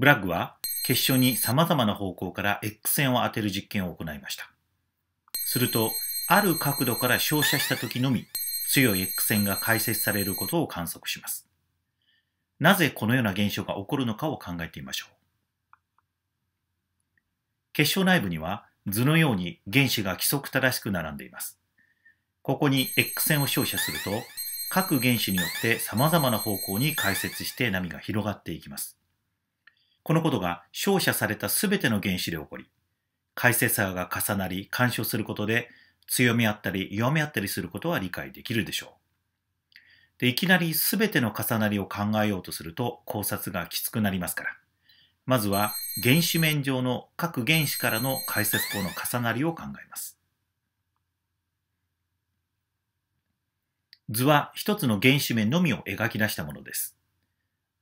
ブラッグは結晶に様々な方向から X 線を当てる実験を行いました。すると、ある角度から照射した時のみ、強い X 線が解説されることを観測します。なぜこのような現象が起こるのかを考えてみましょう。結晶内部には図のように原子が規則正しく並んでいます。ここに X 線を照射すると、各原子によって様々な方向に解説して波が広がっていきます。このことが照射されたすべての原子で起こり、解説差が重なり干渉することで強め合ったり弱め合ったりすることは理解できるでしょう。でいきなりすべての重なりを考えようとすると考察がきつくなりますから。まずは原子面上の各原子からの解説法の重なりを考えます。図は一つの原子面のみを描き出したものです。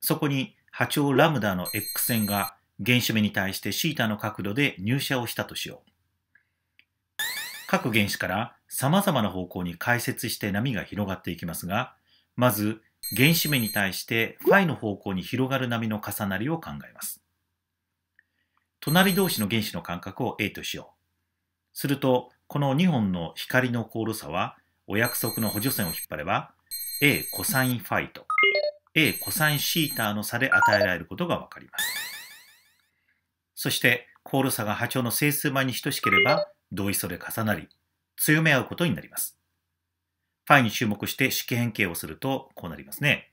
そこに波長ラムダの X 線が原子目に対してシータの角度で入射をしたとしよう。各原子から様々な方向に解説して波が広がっていきますが、まず原子面に対してファイの方向に広がる波の重なりを考えます。隣同士の原子の間隔を A としよう。すると、この2本の光の高度差は、お約束の補助線を引っ張れば、A コサインファイと A コサインシータの差で与えられることがわかります。そしてコール差が波長の整数倍に等しければ同位素で重なり強め合うことになります。ファイに注目して式変形をするとこうなりますね。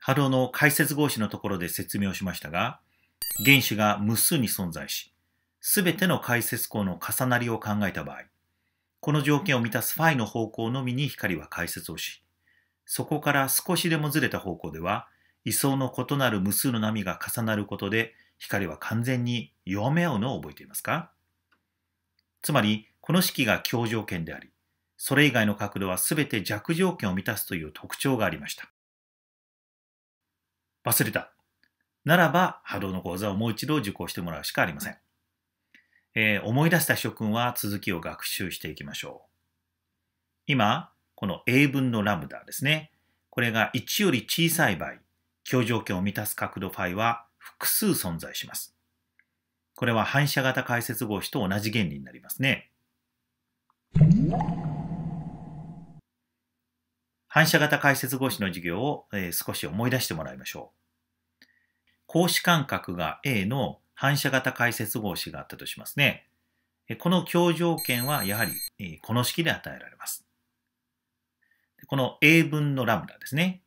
波動の解説合子のところで説明をしましたが原子が無数に存在し全ての解説項の重なりを考えた場合この条件を満たすファイの方向のみに光は解説をしそこから少しでもずれた方向では、位相の異なる無数の波が重なることで、光は完全に弱め合うのを覚えていますかつまり、この式が強条件であり、それ以外の角度は全て弱条件を満たすという特徴がありました。忘れた。ならば、波動の講座をもう一度受講してもらうしかありません。えー、思い出した諸君は続きを学習していきましょう。今、この A 分のラムダですね。これが1より小さい場合、強条件を満たす角度ファイは複数存在します。これは反射型解説合子と同じ原理になりますね。反射型解説合詞の授業を、えー、少し思い出してもらいましょう。格子間隔が A の反射型解説合詞があったとしますね。この強条件はやはり、えー、この式で与えられます。この A 分のラムダですね。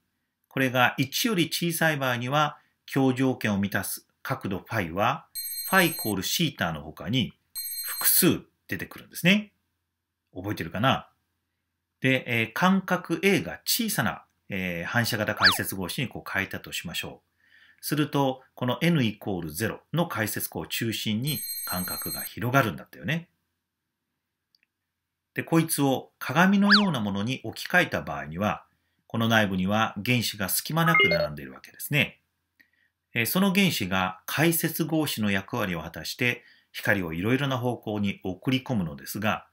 これが1より小さい場合には、強条件を満たす角度 φ は、φ イコールシータの他に複数出てくるんですね。覚えてるかなで、えー、間隔 A が小さな、えー、反射型解説格子にこう変えたとしましょう。すると、この n イコール0の解説項を中心に間隔が広がるんだったよね。で、こいつを鏡のようなものに置き換えた場合には、この内部には原子が隙間なく並んでいるわけですね。その原子が解説合子の役割を果たして光をいろいろな方向に送り込むのですが、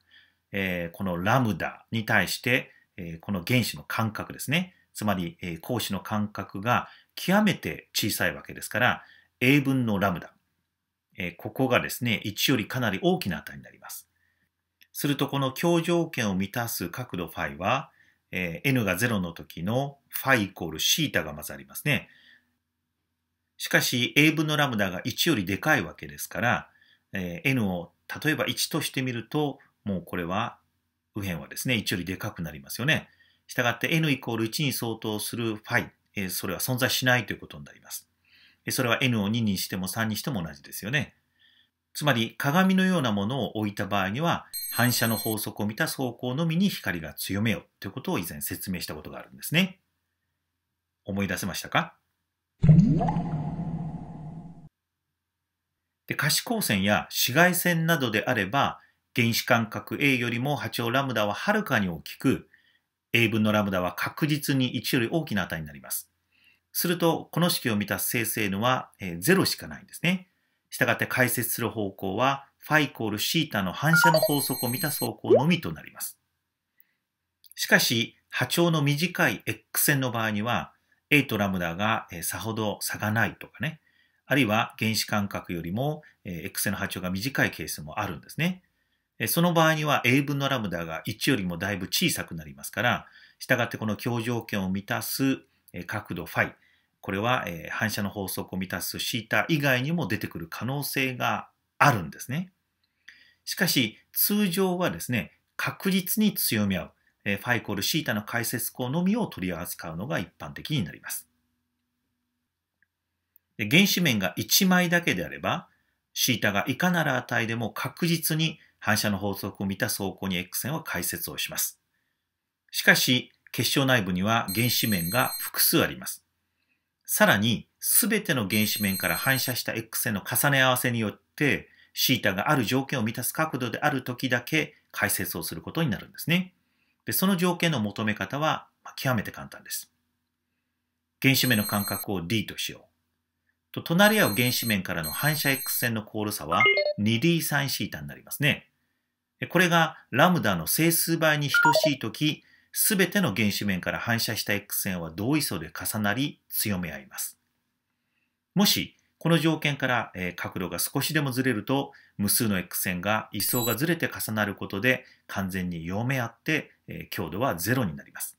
このラムダに対してこの原子の間隔ですね、つまり光子の間隔が極めて小さいわけですから、A 分のラムダ、ここがですね、1よりかなり大きな値になります。するとこの強条件を満たす角度 φ は、えー、n が0の時の φ イコール θ がまずありますね。しかし a 分のラムダが1よりでかいわけですから、えー、n を例えば1としてみるともうこれは右辺はですね1よりでかくなりますよね。したがって n イコール1に相当する φ、えー、それは存在しないということになります。それは n を2にしても3にしても同じですよね。つまり鏡のようなものを置いた場合には反射の法則を満たす方向のみに光が強めようということを以前説明したことがあるんですね。思い出せましたかで可視光線や紫外線などであれば原子間隔 A よりも波長ラムダははるかに大きく A 分のラムダは確実に1より大きな値になります。するとこの式を満たす生成 N は0しかないんですね。したがって解説する方向は、ファイコールシータの反射の法則を満たす方向のみとなります。しかし、波長の短い X 線の場合には、A とラムダがさほど差がないとかね、あるいは原子間隔よりも X 線の波長が短いケースもあるんですね。その場合には A 分のラムダが1よりもだいぶ小さくなりますから、したがってこの強条件を満たす角度 φ、これは、え反射の法則を満たすタ以外にも出てくる可能性があるんですね。しかし、通常はですね、確実に強み合う、えファイコール θ の解説項のみを取り扱うのが一般的になります。原子面が1枚だけであれば、θ がいかなる値でも確実に反射の法則を満たす方向に X 線は解説をします。しかし、結晶内部には原子面が複数あります。さらに、すべての原子面から反射した X 線の重ね合わせによって、θ がある条件を満たす角度である時だけ解説をすることになるんですね。でその条件の求め方は極めて簡単です。原子面の間隔を d としよう。と隣り合う原子面からの反射 X 線のコール差は 2d sinθ になりますね。これがラムダの整数倍に等しいとき、すべての原子面から反射した X 線は同位素で重なり強め合います。もし、この条件から角度が少しでもずれると、無数の X 線が位相がずれて重なることで完全に弱め合って強度はゼロになります。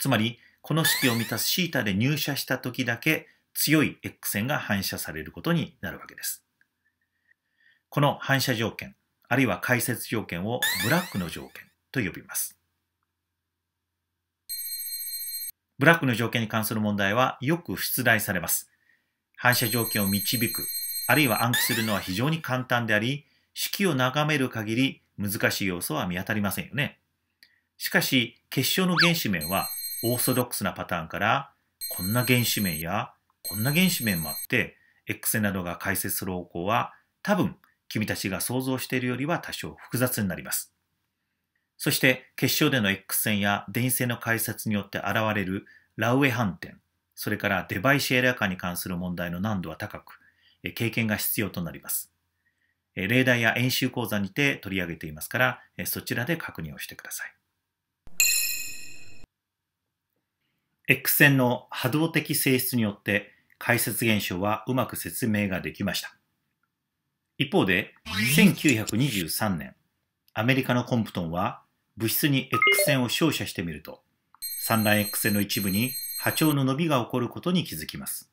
つまり、この式を満たす θ で入射した時だけ強い X 線が反射されることになるわけです。この反射条件、あるいは解説条件をブラックの条件と呼びます。ブラックの条件に関する問題はよく出題されます。反射条件を導く、あるいは暗記するのは非常に簡単であり、式を眺める限り難しい要素は見当たりませんよね。しかし、結晶の原子面はオーソドックスなパターンから、こんな原子面やこんな原子面もあって、X などが解説する方向は多分君たちが想像しているよりは多少複雑になります。そして決勝での X 線や電線の解説によって現れるラウエ反転、それからデバイシエラー化に関する問題の難度は高く、経験が必要となります。例題や演習講座にて取り上げていますから、そちらで確認をしてください。X 線の波動的性質によって解説現象はうまく説明ができました。一方で、1923年、アメリカのコンプトンは物質に X 線を照射してみると、産卵 X 線の一部に波長の伸びが起こることに気づきます。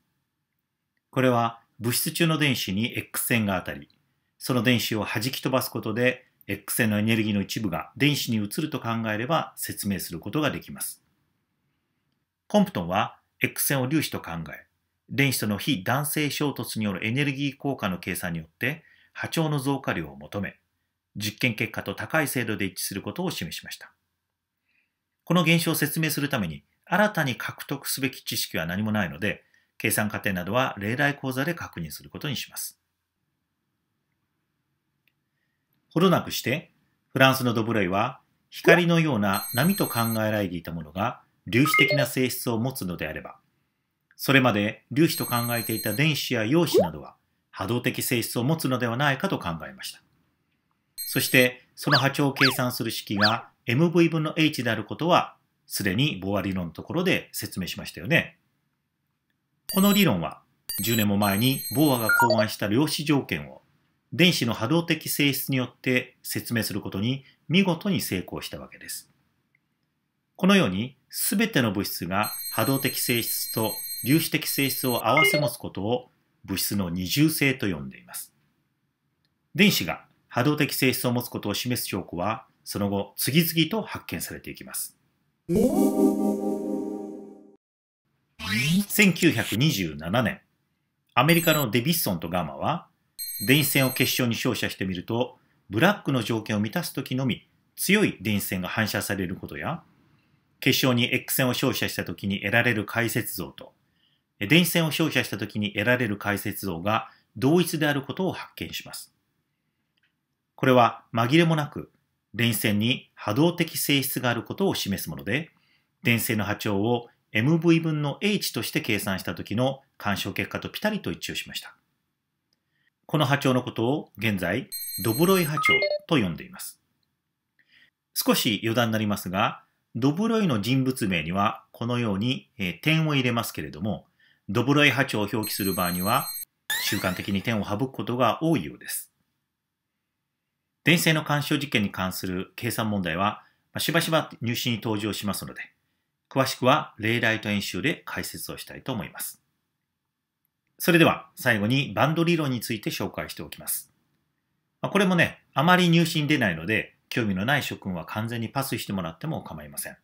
これは物質中の電子に X 線が当たり、その電子を弾き飛ばすことで X 線のエネルギーの一部が電子に移ると考えれば説明することができます。コンプトンは X 線を粒子と考え、電子との非弾性衝突によるエネルギー効果の計算によって波長の増加量を求め、実験結果と高い精度で一致することを示しました。この現象を説明するために、新たに獲得すべき知識は何もないので、計算過程などは例題講座で確認することにします。ほどなくして、フランスのドブレイは、光のような波と考えられていたものが粒子的な性質を持つのであれば、それまで粒子と考えていた電子や陽子などは波動的性質を持つのではないかと考えました。そしてその波長を計算する式が mv 分の h であることはすでにボア理論のところで説明しましたよね。この理論は10年も前にボアが考案した量子条件を電子の波動的性質によって説明することに見事に成功したわけです。このように全ての物質が波動的性質と粒子的性質を併せ持つことを物質の二重性と呼んでいます。電子が波動的性質を持つことを示す証拠は、その後、次々と発見されていきます。1927年、アメリカのデビッソンとガーマは、電子線を結晶に照射してみると、ブラックの条件を満たす時のみ、強い電子線が反射されることや、結晶に X 線を照射した時に得られる解説像と、電子線を照射した時に得られる解説像が同一であることを発見します。これは紛れもなく電線に波動的性質があることを示すもので、電線の波長を mv 分の h として計算した時の干渉結果とピタリと一致しました。この波長のことを現在、ドブロイ波長と呼んでいます。少し余談になりますが、ドブロイの人物名にはこのように、え点を入れますけれども、ドブロイ波長を表記する場合には、習慣的に点を省くことが多いようです。電線の干渉事件に関する計算問題は、しばしば入試に登場しますので、詳しくは例題と演習で解説をしたいと思います。それでは最後にバンド理論について紹介しておきます。これもね、あまり入試に出ないので、興味のない諸君は完全にパスしてもらっても構いません。